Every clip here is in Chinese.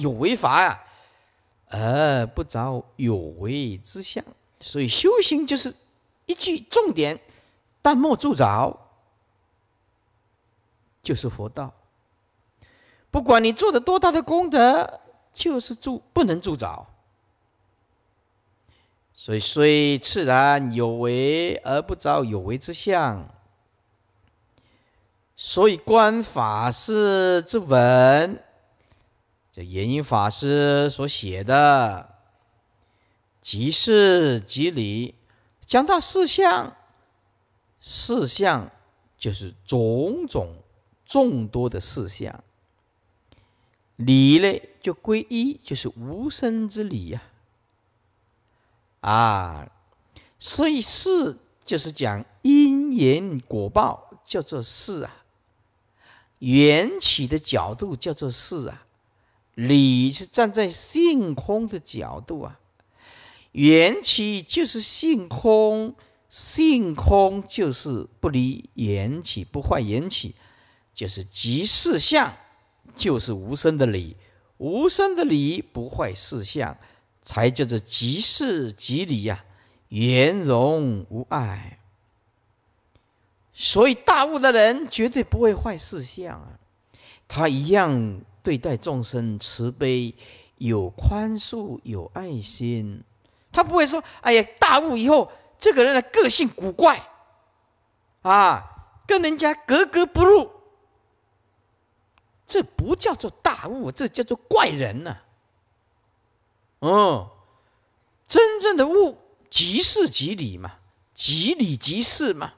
有为法呀，呃，不着有为之相，所以修行就是一句重点，淡漠铸凿，就是佛道。不管你做的多大的功德，就是助不能助着。所以虽自然有为而不着有为之相，所以观法是之文。这言英法师所写的“即事即理”，讲到四项，四项就是种种众多的四项。理呢，就归一，就是无生之理呀。啊，所以事就是讲因缘果报，叫做事啊；缘起的角度，叫做事啊。理是站在性空的角度啊，缘起就是性空，性空就是不离缘起，不坏缘起，就是即事相，就是无声的理，无声的理不坏事相，才叫做即事即理呀，圆融无碍。所以大悟的人绝对不会坏事相啊，他一样。对待众生慈悲，有宽恕，有爱心，他不会说：“哎呀，大悟以后，这个人的个性古怪，啊，跟人家格格不入。”这不叫做大悟，这叫做怪人呢。哦，真正的悟即事即理嘛，即理即事嘛。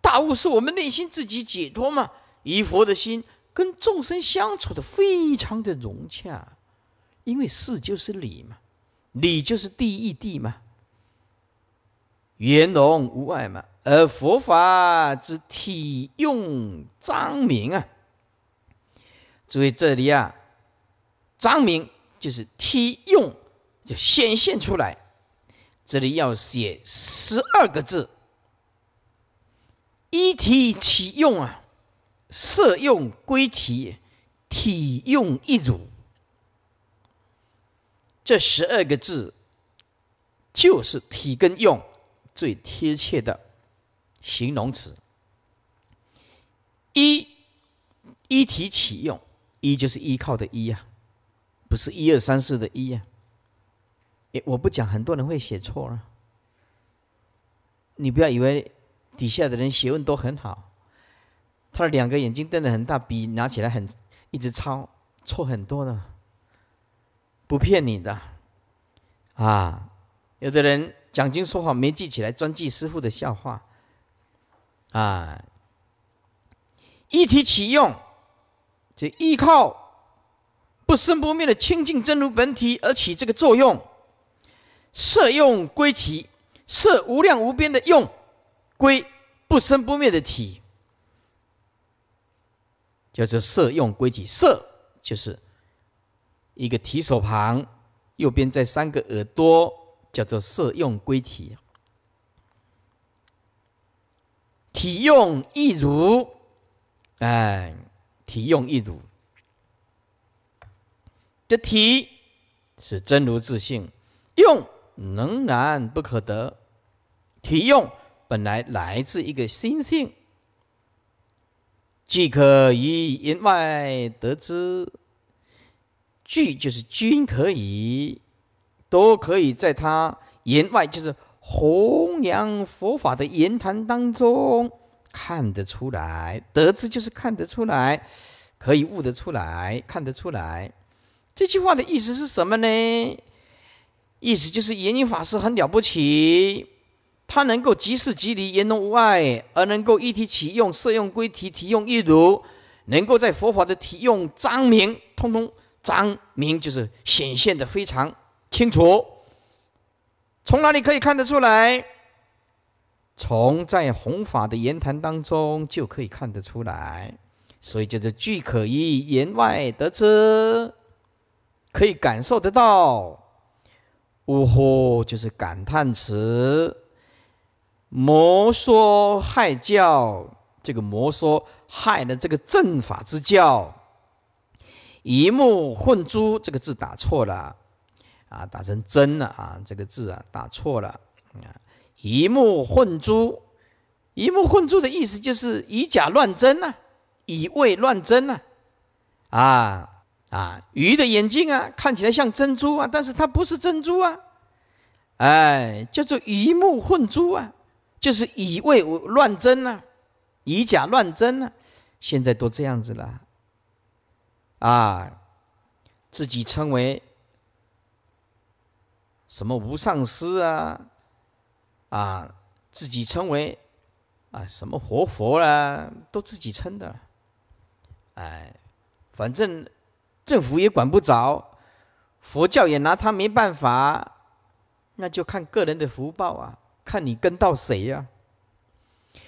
大悟是我们内心自己解脱嘛，以佛的心。跟众生相处的非常的融洽，因为事就是理嘛，理就是第一地嘛，圆融无碍嘛，而佛法之体用张明啊。注意这里啊，张明就是体用就显现出来，这里要写十二个字，一体起用啊。色用归体，体用一主。这十二个字，就是体跟用最贴切的形容词。一一体起用，一就是依靠的一呀，不是一二三四的一呀。我不讲，很多人会写错了。你不要以为底下的人学问都很好。他的两个眼睛瞪得很大，笔拿起来很，一直抄，错很多的，不骗你的，啊，有的人讲经说法没记起来，专记师傅的笑话，啊，一提起用，就依靠不生不灭的清净真如本体而起这个作用，色用归体，色无量无边的用，归不生不灭的体。叫做“色用归体”，“色”就是一个提手旁，右边再三个耳朵，叫做“色用归体”。体用亦如，哎，体用亦如。这“体”是真如自性，用能然不可得。体用本来来自一个心性。既可以言外得知，具就是均可以，都可以在他言外，就是弘扬佛法的言谈当中看得出来，得知就是看得出来，可以悟得出来，看得出来。这句话的意思是什么呢？意思就是言语法师很了不起。他能够即事即理，言能无碍，而能够一提启用，色用归体，体用一如，能够在佛法的体用彰明，通通彰明，就是显现的非常清楚。从哪里可以看得出来？从在弘法的言谈当中就可以看得出来。所以就是俱可依言外得知，可以感受得到。呜呼，就是感叹词。摩梭害教，这个摩梭害的这个正法之教，一目混珠，这个字打错了，啊，打成真了啊，这个字啊打错了啊。一目混珠，一目混珠的意思就是以假乱真呐，以伪乱真呐，啊啊，鱼的眼睛啊，看起来像珍珠啊，但是它不是珍珠啊，哎，叫做一目混珠啊。就是以为乱真呢，以假乱真呢，现在都这样子了。啊，自己称为什么无上师啊，啊，自己称为啊什么活佛啦，都自己称的。哎，反正政府也管不着，佛教也拿他没办法，那就看个人的福报啊。看你跟到谁呀？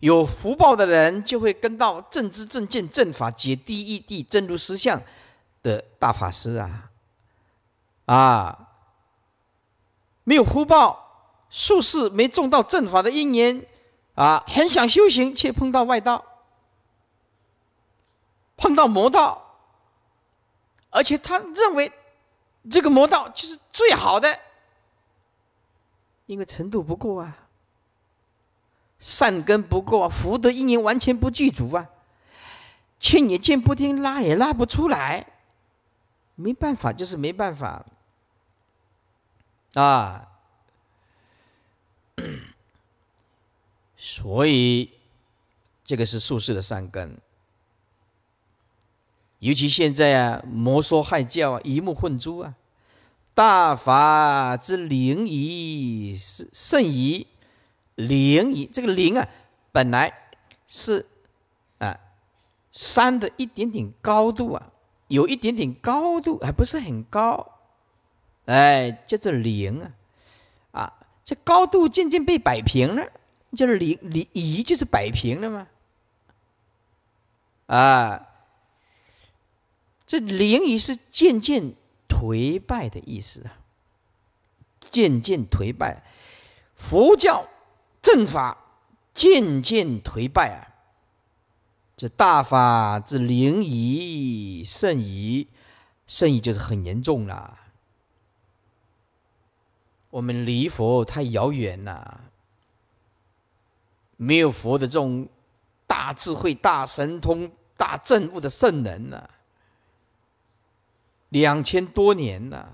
有福报的人就会跟到正知正见正法解第一地真如实相的大法师啊！啊，没有福报，术士没中到正法的一年啊，很想修行，却碰到外道，碰到魔道，而且他认为这个魔道就是最好的。因为程度不够啊，善根不够啊，福德因缘完全不具足啊，劝也劝不听，拉也拉不出来，没办法，就是没办法，啊，所以这个是术士的善根，尤其现在啊，魔说害教啊，鱼目混珠啊。大法之灵仪是圣仪，灵仪这个灵啊，本来是啊山的一点点高度啊，有一点点高度还不是很高，哎，叫做灵啊，啊，这高度渐渐被摆平了，就是灵灵仪就是摆平了吗？啊，这灵仪是渐渐。颓败的意思啊，渐渐颓败，佛教正法渐渐颓败啊，这大法之灵仪甚矣，甚矣，就是很严重了。我们离佛太遥远了，没有佛的这种大智慧、大神通、大政悟的圣人了。两千多年了，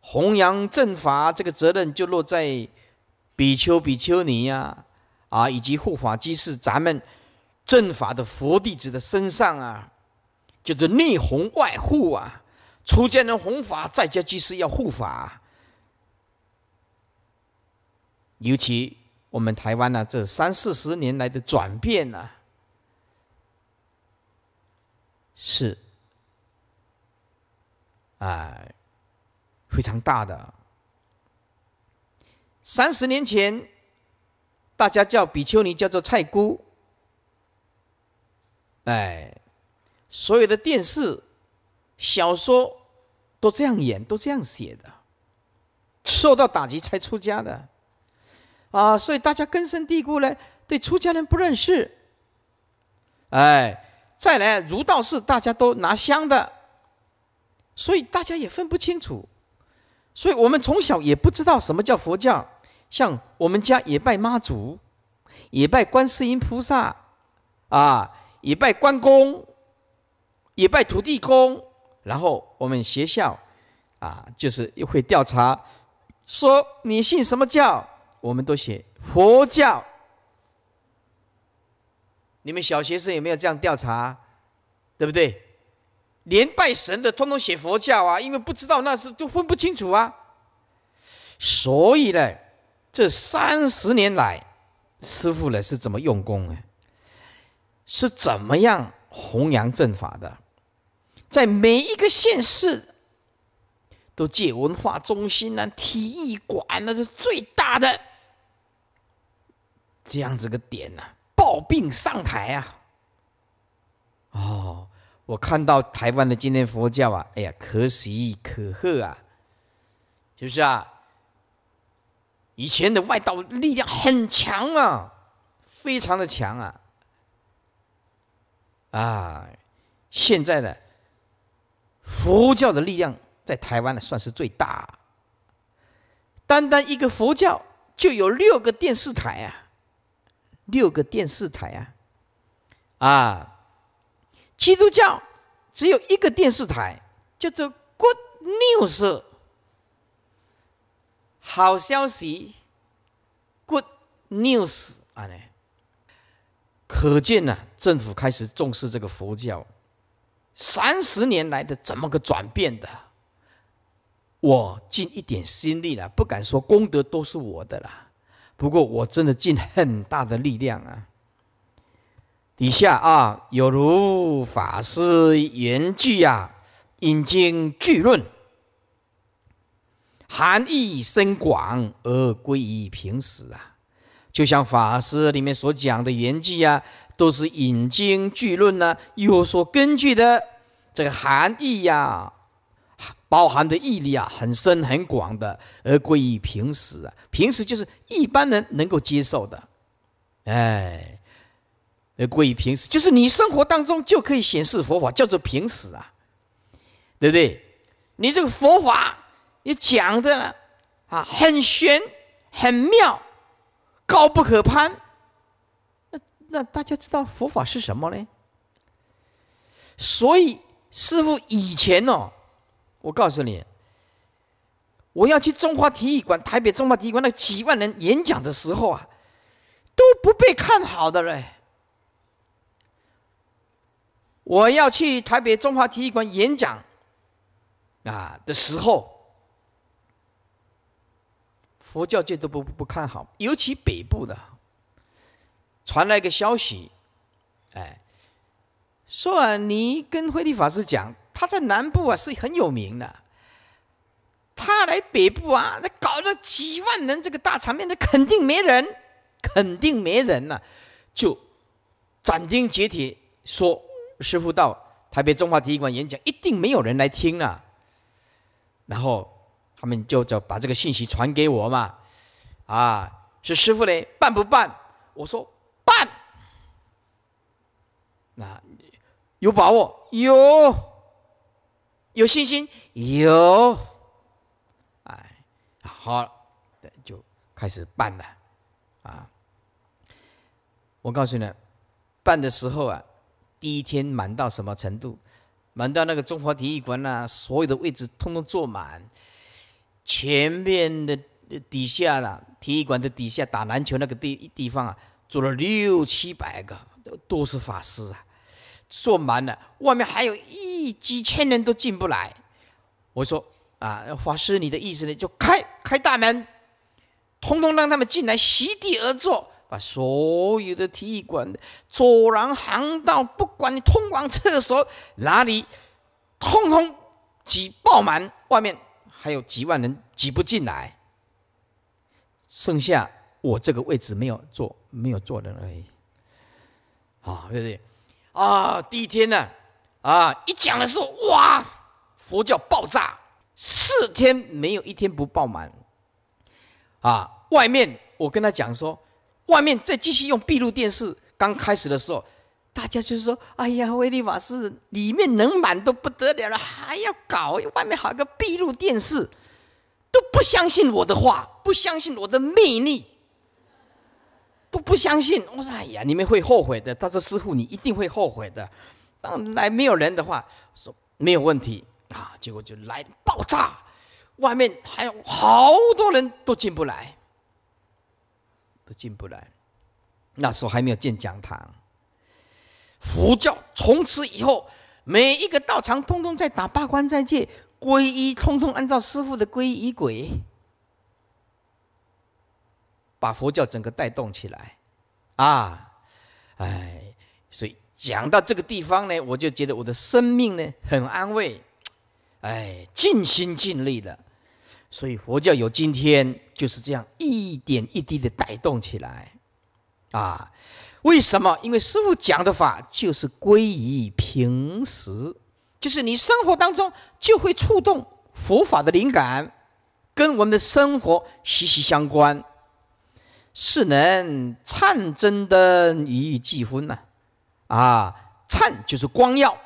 弘扬正法这个责任就落在比丘、比丘尼呀，啊，以及护法居士，咱们正法的佛弟子的身上啊，就是内弘外护啊。出家人弘法，在家居士要护法。尤其我们台湾呢，这三四十年来的转变呢，是。哎，非常大的。三十年前，大家叫比丘尼叫做菜姑。哎，所有的电视、小说都这样演，都这样写的，受到打击才出家的。啊，所以大家根深蒂固呢，对出家人不认识。哎，再来儒道士，大家都拿香的。所以大家也分不清楚，所以我们从小也不知道什么叫佛教。像我们家也拜妈祖，也拜观世音菩萨，啊，也拜关公，也拜土地公。然后我们学校，啊，就是会调查，说你信什么教，我们都写佛教。你们小学生有没有这样调查？对不对？连拜神的，通通写佛教啊，因为不知道那是都分不清楚啊。所以呢，这三十年来，师傅呢是怎么用功呢？是怎么样弘扬正法的？在每一个县市，都借文化中心啊、体育馆，那是最大的这样子个点呐，抱病上台啊！哦。我看到台湾的今天佛教啊，哎呀，可喜可贺啊，是不是啊？以前的外道力量很强啊，非常的强啊，啊，现在的佛教的力量在台湾呢，算是最大。单单一个佛教就有六个电视台啊，六个电视台啊，啊。基督教只有一个电视台，叫做 Good News，好消息，Good News 啊呢。可见啊，政府开始重视这个佛教，三十年来的怎么个转变的？我尽一点心力了，不敢说功德都是我的啦，不过我真的尽很大的力量啊。底下啊，有如法师原句呀，引经据论，含义深广而归于平时啊。就像法师里面所讲的原句呀，都是引经据论呢，有所根据的。这个含义呀，包含的义啊，很深很广的，而归于平时啊。平时就是一般人能够接受的，哎。那过于平时就是你生活当中就可以显示佛法，叫做平时啊，对不对？你这个佛法，你讲的啊，很玄，很妙，高不可攀。那那大家知道佛法是什么嘞？所以师傅以前哦，我告诉你，我要去中华体育馆、台北中华体育馆那几万人演讲的时候啊，都不被看好的嘞。我要去台北中华体育馆演讲，啊的时候，佛教界都不不看好，尤其北部的，传来一个消息，哎，说你跟慧立法师讲，他在南部啊是很有名的，他来北部啊，那搞了几万人这个大场面，那肯定没人，肯定没人呐，就斩钉截铁说。师傅到台北中华体育馆演讲，一定没有人来听了。然后他们就就把这个信息传给我嘛，啊，是师傅嘞，办不办？我说办。那有把握？有，有信心？有。哎，好，就开始办了。啊，我告诉你，办的时候啊。第一天满到什么程度？满到那个中华体育馆呐，所有的位置通通坐满，前面的底下了体育馆的底下打篮球那个地地方啊，坐了六七百个，都是法师啊，坐满了，外面还有一几千人都进不来。我说啊，法师，你的意思呢？就开开大门，通通让他们进来，席地而坐。把所有的体育馆、走廊、航道，不管你通往厕所哪里，通通挤爆满。外面还有几万人挤不进来，剩下我这个位置没有坐，没有坐人而已。啊，对不对？啊，第一天呢，啊，一讲的时候，哇，佛教爆炸，四天没有一天不爆满。啊，外面我跟他讲说。外面再继续用闭路电视。刚开始的时候，大家就是说：“哎呀，威利瓦斯里面能满都不得了了，还要搞外面好个闭路电视，都不相信我的话，不相信我的魅力，都不相信。”我说：“哎呀，你们会后悔的。”他说：“师傅，你一定会后悔的。”当来没有人的话，说没有问题啊。结果就来爆炸，外面还有好多人都进不来。进不来，那时候还没有建讲堂。佛教从此以后，每一个道场通通在打八关斋戒、皈依，通通按照师傅的皈依轨，把佛教整个带动起来。啊，哎，所以讲到这个地方呢，我就觉得我的生命呢很安慰，哎，尽心尽力的。所以佛教有今天就是这样一点一滴的带动起来，啊，为什么？因为师父讲的法就是归于平时，就是你生活当中就会触动佛法的灵感，跟我们的生活息息相关。是能灿真灯于既昏呐，啊，灿就是光耀。